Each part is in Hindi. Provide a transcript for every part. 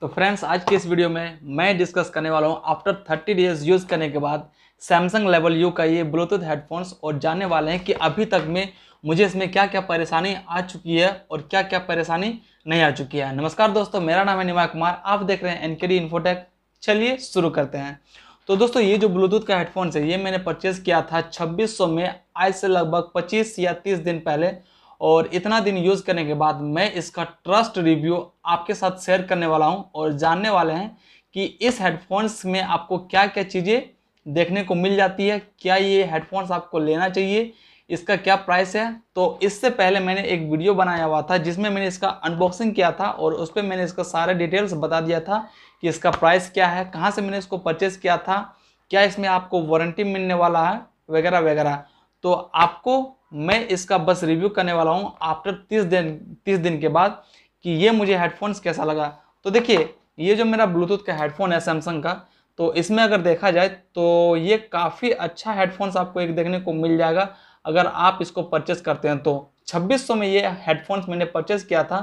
तो फ्रेंड्स आज की इस वीडियो में मैं डिस्कस करने वाला हूँ आफ्टर थर्टी डेज यूज़ करने के बाद सैमसंग लेवल यू का ये ब्लूटूथ हेडफोन्स और जानने वाले हैं कि अभी तक में मुझे इसमें क्या क्या परेशानी आ चुकी है और क्या क्या परेशानी नहीं आ चुकी है नमस्कार दोस्तों मेरा नाम है निमा कुमार आप देख रहे हैं एन के डी इन्फोटेक चलिए शुरू करते हैं तो दोस्तों ये जो ब्लूटूथ का हेडफोन्स है ये मैंने परचेज़ किया था छब्बीस में आज से लगभग पच्चीस या तीस दिन पहले और इतना दिन यूज़ करने के बाद मैं इसका ट्रस्ट रिव्यू आपके साथ शेयर करने वाला हूँ और जानने वाले हैं कि इस हेडफोन्स में आपको क्या क्या चीज़ें देखने को मिल जाती है क्या ये हेडफोन्स आपको लेना चाहिए इसका क्या प्राइस है तो इससे पहले मैंने एक वीडियो बनाया हुआ था जिसमें मैंने इसका अनबॉक्सिंग किया था और उस पर मैंने इसका सारा डिटेल्स बता दिया था कि इसका प्राइस क्या है कहाँ से मैंने इसको परचेज़ किया था क्या इसमें आपको वारंटी मिलने वाला है वगैरह वगैरह तो आपको मैं इसका बस रिव्यू करने वाला हूँ आफ्टर तीस दिन तीस दिन के बाद कि ये मुझे हेडफोन्स कैसा लगा तो देखिए ये जो मेरा ब्लूटूथ का हेडफोन है सैमसंग का तो इसमें अगर देखा जाए तो ये काफ़ी अच्छा हेडफोन्स आपको एक देखने को मिल जाएगा अगर आप इसको परचेस करते हैं तो 2600 में ये हेडफोन्स मैंने परचेस किया था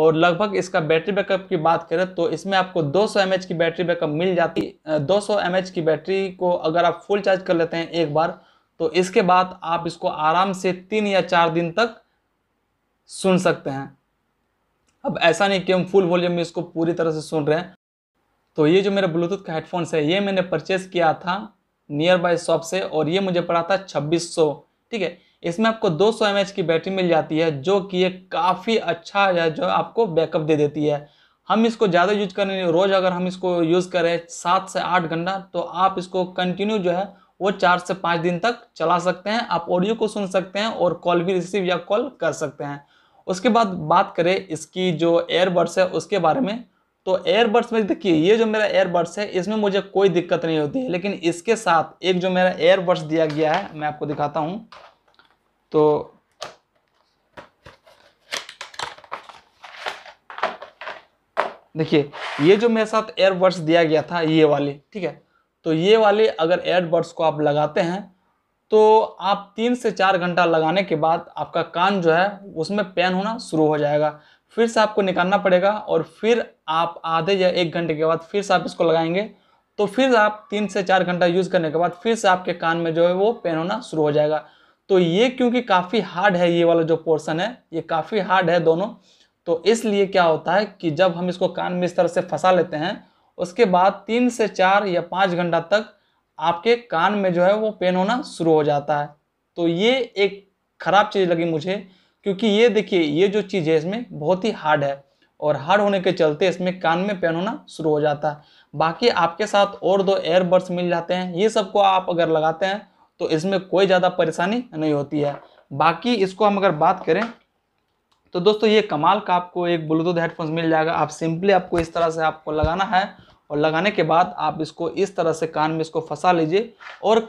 और लगभग इसका बैटरी बैकअप की बात करें तो इसमें आपको 200 सौ की बैटरी बैकअप मिल जाती 200 दो सौ की बैटरी को अगर आप फुल चार्ज कर लेते हैं एक बार तो इसके बाद आप इसको आराम से तीन या चार दिन तक सुन सकते हैं अब ऐसा नहीं कि हम फुल वॉल्यूम में इसको पूरी तरह से सुन रहे हैं तो ये जो मेरा ब्लूटूथ का हेडफोन्स है ये मैंने परचेस किया था नियर बाय शॉप से और ये मुझे पड़ा था 2600 ठीक है इसमें आपको 200 सौ की बैटरी मिल जाती है जो कि ये काफ़ी अच्छा है जो आपको बैकअप दे देती है हम इसको ज़्यादा यूज करें रोज़ अगर हम इसको यूज़ करें सात से आठ घंटा तो आप इसको कंटिन्यू जो है वो चार से पाँच दिन तक चला सकते हैं आप ऑडियो को सुन सकते हैं और कॉल भी रिसीव या कॉल कर सकते हैं उसके बाद बात करें इसकी जो एयरबड्स है उसके बारे में तो एयरबड्स में देखिए ये जो मेरा एयरबड्स है इसमें मुझे कोई दिक्कत नहीं होती है लेकिन इसके साथ एक जो मेरा एयरबड्स दिया गया है मैं आपको दिखाता हूँ तो देखिए ये जो मेरे साथ एयरबड्स दिया गया था ये वाले ठीक है तो ये वाले अगर एयरबड्स को आप लगाते हैं तो आप तीन से चार घंटा लगाने के बाद आपका कान जो है उसमें पेन होना शुरू हो जाएगा फिर से आपको निकालना पड़ेगा और फिर आप आधे या एक घंटे के बाद फिर से आप इसको लगाएंगे तो फिर आप तीन से चार घंटा यूज़ करने के बाद फिर से आपके कान में जो है वो पेन होना शुरू हो जाएगा तो ये क्योंकि काफ़ी हार्ड है ये वाला जो पोर्सन है ये काफ़ी हार्ड है दोनों तो इसलिए क्या होता है कि जब हम इसको कान में इस तरह से फंसा लेते हैं उसके बाद तीन से चार या पाँच घंटा तक आपके कान में जो है वो पेन होना शुरू हो जाता है तो ये एक ख़राब चीज़ लगी मुझे क्योंकि ये देखिए ये जो चीज़ है इसमें बहुत ही हार्ड है और हार्ड होने के चलते इसमें कान में पेन होना शुरू हो जाता है बाकी आपके साथ और दो एयरबड्स मिल जाते हैं ये सबको आप अगर लगाते हैं तो इसमें कोई ज़्यादा परेशानी नहीं होती है बाकी इसको हम अगर बात करें तो दोस्तों ये कमाल का आपको एक ब्लूटूथ हेडफोन्स मिल जाएगा आप सिंपली आपको इस तरह से आपको लगाना है और लगाने के बाद आप इसको इस तरह से कान में इसको फंसा लीजिए और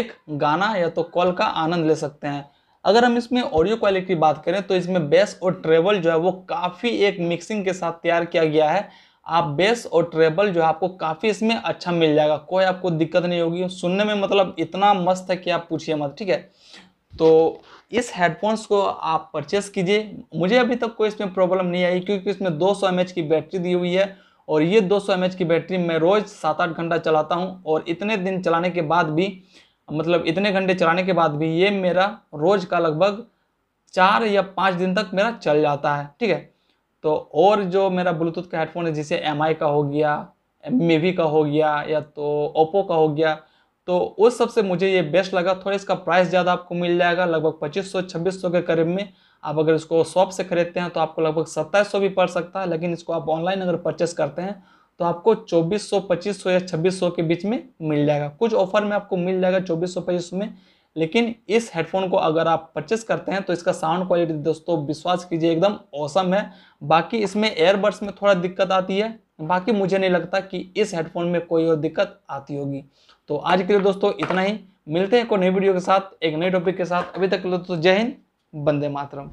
एक गाना या तो कॉल का आनंद ले सकते हैं अगर हम इसमें ऑडियो क्वालिटी की बात करें तो इसमें बेस और ट्रेबल जो है वो काफ़ी एक मिक्सिंग के साथ तैयार किया गया है आप बेस और ट्रेबल जो है आपको काफ़ी इसमें अच्छा मिल जाएगा कोई आपको दिक्कत नहीं होगी सुनने में मतलब इतना मस्त है कि आप पूछिए मत ठीक है तो इस हेडफोन्स को आप परचेस कीजिए मुझे अभी तक कोई इसमें प्रॉब्लम नहीं आई क्योंकि इसमें 200 सौ की बैटरी दी हुई है और ये 200 सौ की बैटरी मैं रोज़ सात आठ घंटा चलाता हूँ और इतने दिन चलाने के बाद भी मतलब इतने घंटे चलाने के बाद भी ये मेरा रोज़ का लगभग चार या पाँच दिन तक मेरा चल जाता है ठीक है तो और जो मेरा ब्लूटूथ का हेडफोन है जैसे एम का हो गया मेवी का हो गया या तो ओप्पो का हो गया तो उस सबसे मुझे ये बेस्ट लगा थोड़ा इसका प्राइस ज़्यादा आपको मिल जाएगा लगभग 2500 2600 के करीब में आप अगर इसको शॉप से खरीदते हैं तो आपको लगभग सत्ताईस भी पड़ सकता है लेकिन इसको आप ऑनलाइन अगर परचेस करते हैं तो आपको 2400, 2500 या 2600 के बीच में मिल जाएगा कुछ ऑफर में आपको मिल जाएगा 2400, 2500 में लेकिन इस हेडफोन को अगर आप परचेस करते हैं तो इसका साउंड क्वालिटी दोस्तों विश्वास कीजिए एकदम औसम है बाकी इसमें एयरबड्स में थोड़ा दिक्कत आती है बाकी मुझे नहीं लगता कि इस हेडफोन में कोई और दिक्कत आती होगी तो आज के लिए दोस्तों इतना ही मिलते हैं कोई नई वीडियो के साथ एक नए टॉपिक के साथ अभी तक दोस्तों जय हिंद बंदे मातरम